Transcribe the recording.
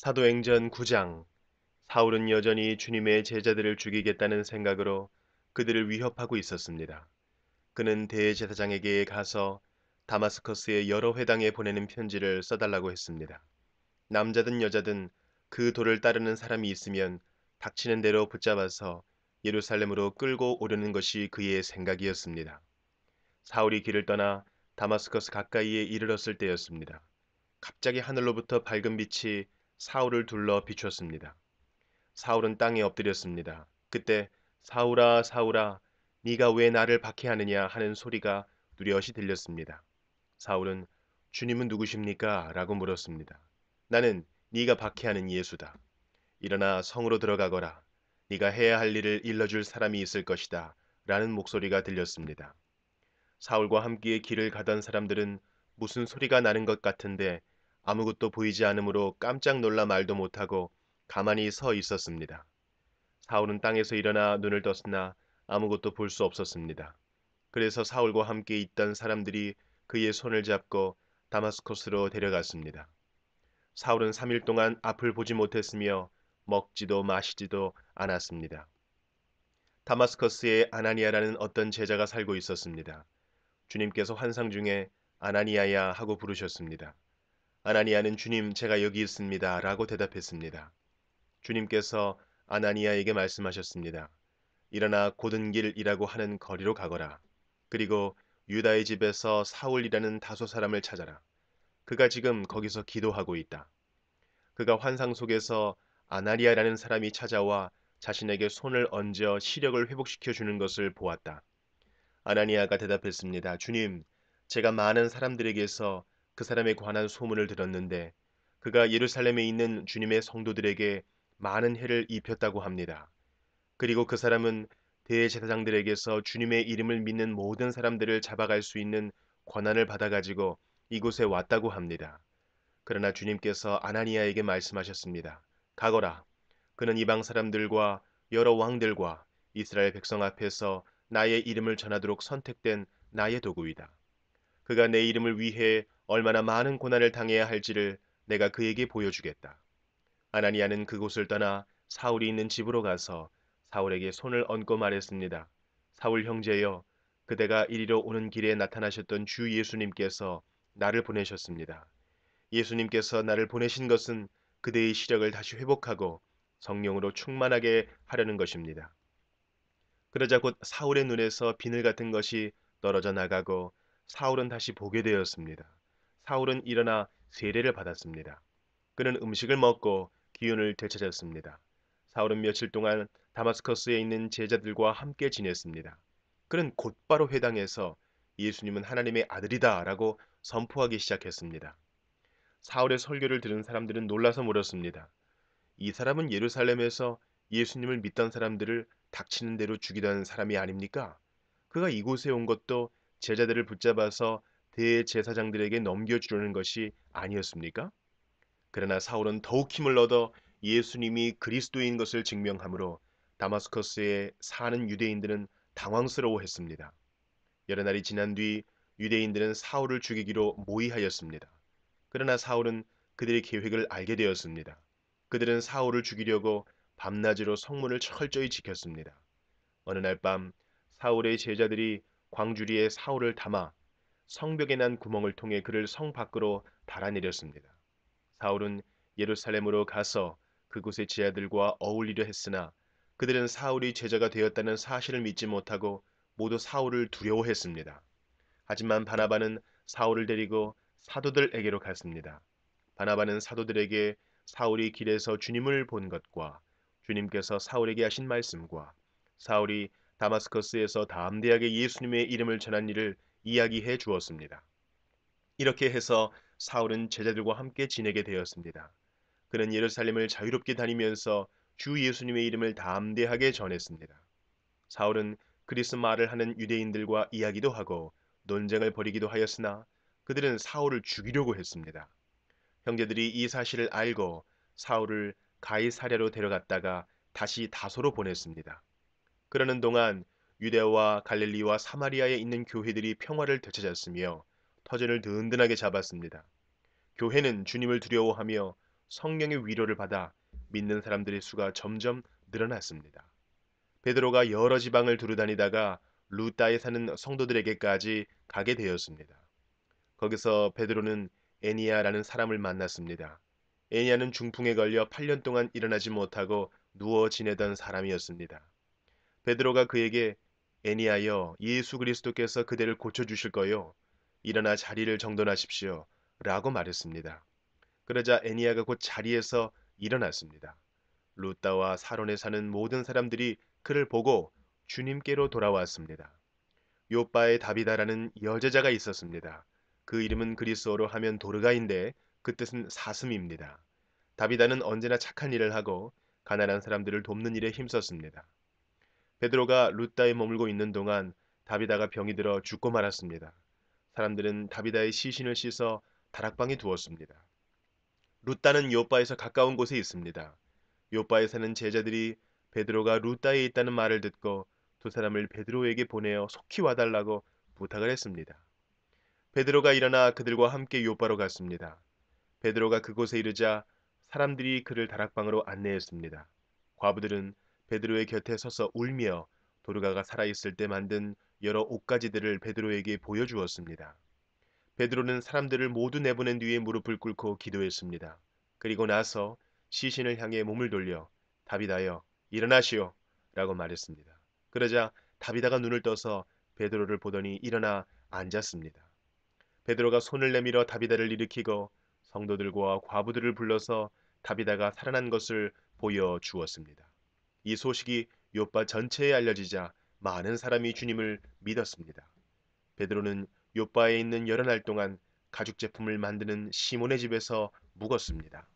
사도행전 9장 사울은 여전히 주님의 제자들을 죽이겠다는 생각으로 그들을 위협하고 있었습니다. 그는 대제사장에게 가서 다마스커스의 여러 회당에 보내는 편지를 써달라고 했습니다. 남자든 여자든 그 돌을 따르는 사람이 있으면 닥치는 대로 붙잡아서 예루살렘으로 끌고 오려는 것이 그의 생각이었습니다. 사울이 길을 떠나 다마스커스 가까이에 이르렀을 때였습니다. 갑자기 하늘로부터 밝은 빛이 사울을 둘러 비추었습니다. 사울은 땅에 엎드렸습니다. 그때 사울아 사울아 네가 왜 나를 박해하느냐 하는 소리가 누려시 들렸습니다. 사울은 주님은 누구십니까? 라고 물었습니다. 나는 네가 박해하는 예수다. 일어나 성으로 들어가거라. 네가 해야 할 일을 일러줄 사람이 있을 것이다. 라는 목소리가 들렸습니다. 사울과 함께 길을 가던 사람들은 무슨 소리가 나는 것 같은데 아무것도 보이지 않으므로 깜짝 놀라 말도 못하고 가만히 서 있었습니다. 사울은 땅에서 일어나 눈을 떴으나 아무것도 볼 수 없었습니다. 그래서 사울과 함께 있던 사람들이 그의 손을 잡고 다마스코스로 데려갔습니다. 사울은 3일 동안 앞을 보지 못했으며 먹지도 마시지도 않았습니다. 다마스커스에 아나니아라는 어떤 제자가 살고 있었습니다. 주님께서 환상 중에 아나니아야 하고 부르셨습니다. 아나니아는 주님, 제가 여기 있습니다. 라고 대답했습니다. 주님께서 아나니아에게 말씀하셨습니다. 일어나 고든 길이라고 하는 거리로 가거라. 그리고 유다의 집에서 사울이라는 다소 사람을 찾아라. 그가 지금 거기서 기도하고 있다. 그가 환상 속에서 아나리아라는 사람이 찾아와 자신에게 손을 얹어 시력을 회복시켜 주는 것을 보았다. 아나니아가 대답했습니다. 주님, 제가 많은 사람들에게서 그 사람에 관한 소문을 들었는데 그가 예루살렘에 있는 주님의 성도들에게 많은 해를 입혔다고 합니다. 그리고 그 사람은 대제사장들에게서 주님의 이름을 믿는 모든 사람들을 잡아갈 수 있는 권한을 받아가지고 이곳에 왔다고 합니다. 그러나 주님께서 아나니아에게 말씀하셨습니다. 가거라. 그는 이방 사람들과 여러 왕들과 이스라엘 백성 앞에서 나의 이름을 전하도록 선택된 나의 도구이다. 그가 내 이름을 위해 얼마나 많은 고난을 당해야 할지를 내가 그에게 보여주겠다. 아나니아는 그곳을 떠나 사울이 있는 집으로 가서 사울에게 손을 얹고 말했습니다. 사울 형제여, 그대가 이리로 오는 길에 나타나셨던 주 예수님께서 나를 보내셨습니다. 예수님께서 나를 보내신 것은 그대의 시력을 다시 회복하고 성령으로 충만하게 하려는 것입니다. 그러자 곧 사울의 눈에서 비늘 같은 것이 떨어져 나가고 사울은 다시 보게 되었습니다. 사울은 일어나 세례를 받았습니다. 그는 음식을 먹고 기운을 되찾았습니다. 사울은 며칠 동안 다마스커스에 있는 제자들과 함께 지냈습니다. 그는 곧바로 회당에서 예수님은 하나님의 아들이다 라고 선포하기 시작했습니다. 사울의 설교를 들은 사람들은 놀라서 물었습니다. 이 사람은 예루살렘에서 예수님을 믿던 사람들을 닥치는 대로 죽이던 사람이 아닙니까? 그가 이곳에 온 것도 제자들을 붙잡아서 대제사장들에게 넘겨주려는 것이 아니었습니까? 그러나 사울은 더욱 힘을 얻어 예수님이 그리스도인 것을 증명하므로 다마스커스에 사는 유대인들은 당황스러워했습니다. 여러 날이 지난 뒤 유대인들은 사울을 죽이기로 모의하였습니다. 그러나 사울은 그들의 계획을 알게 되었습니다. 그들은 사울을 죽이려고 밤낮으로 성문을 철저히 지켰습니다. 어느 날 밤 사울의 제자들이 광주리에 사울을 담아 성벽에 난 구멍을 통해 그를 성 밖으로 달아내렸습니다. 사울은 예루살렘으로 가서 그곳의 제자들과 어울리려 했으나 그들은 사울이 제자가 되었다는 사실을 믿지 못하고 모두 사울을 두려워했습니다. 하지만 바나바는 사울을 데리고 사도들에게로 갔습니다. 바나바는 사도들에게 사울이 길에서 주님을 본 것과 주님께서 사울에게 하신 말씀과 사울이 다마스커스에서 담대하게 예수님의 이름을 전한 일을 이야기해 주었습니다. 이렇게 해서 사울은 제자들과 함께 지내게 되었습니다. 그는 예루살렘을 자유롭게 다니면서 주 예수님의 이름을 담대하게 전했습니다. 사울은 그리스말을 하는 유대인들과 이야기도 하고 논쟁을 벌이기도 하였으나 그들은 사울을 죽이려고 했습니다. 형제들이 이 사실을 알고 사울을 가이사랴로 데려갔다가 다시 다소로 보냈습니다. 그러는 동안 유대와 갈릴리와 사마리아에 있는 교회들이 평화를 되찾았으며 터전을 든든하게 잡았습니다. 교회는 주님을 두려워하며 성령의 위로를 받아 믿는 사람들의 수가 점점 늘어났습니다. 베드로가 여러 지방을 두루다니다가 루따에 사는 성도들에게까지 가게 되었습니다. 거기서 베드로는 에니아라는 사람을 만났습니다. 에니아는 중풍에 걸려 8년 동안 일어나지 못하고 누워 지내던 사람이었습니다. 베드로가 그에게 애니하여 예수 그리스도께서 그대를 고쳐주실 거요. 일어나 자리를 정돈하십시오. 라고 말했습니다. 그러자 애니아가 곧 자리에서 일어났습니다. 루따와 사론에 사는 모든 사람들이 그를 보고 주님께로 돌아왔습니다. 요빠의 다비다라는 여제자가 있었습니다. 그 이름은 그리스어로 하면 도르가인데 그 뜻은 사슴입니다. 다비다는 언제나 착한 일을 하고 가난한 사람들을 돕는 일에 힘썼습니다. 베드로가 루따에 머물고 있는 동안 다비다가 병이 들어 죽고 말았습니다. 사람들은 다비다의 시신을 씻어 다락방에 두었습니다. 루따는요빠에서 가까운 곳에 있습니다. 요빠에 사는 제자들이 베드로가 루따에 있다는 말을 듣고 두 사람을 베드로에게 보내어 속히 와달라고 부탁을 했습니다. 베드로가 일어나 그들과 함께 요빠로 갔습니다. 베드로가 그곳에 이르자 사람들이 그를 다락방으로 안내했습니다. 과부들은 베드로의 곁에 서서 울며 도르가가 살아있을 때 만든 여러 옷가지들을 베드로에게 보여주었습니다. 베드로는 사람들을 모두 내보낸 뒤에 무릎을 꿇고 기도했습니다. 그리고 나서 시신을 향해 몸을 돌려 다비다여 일어나시오 라고 말했습니다. 그러자 다비다가 눈을 떠서 베드로를 보더니 일어나 앉았습니다. 베드로가 손을 내밀어 다비다를 일으키고 성도들과 과부들을 불러서 다비다가 살아난 것을 보여주었습니다. 이 소식이 요파 전체에 알려지자 많은 사람이 주님을 믿었습니다. 베드로는 요파에 있는 여러 날 동안 가죽 제품을 만드는 시몬의 집에서 묵었습니다.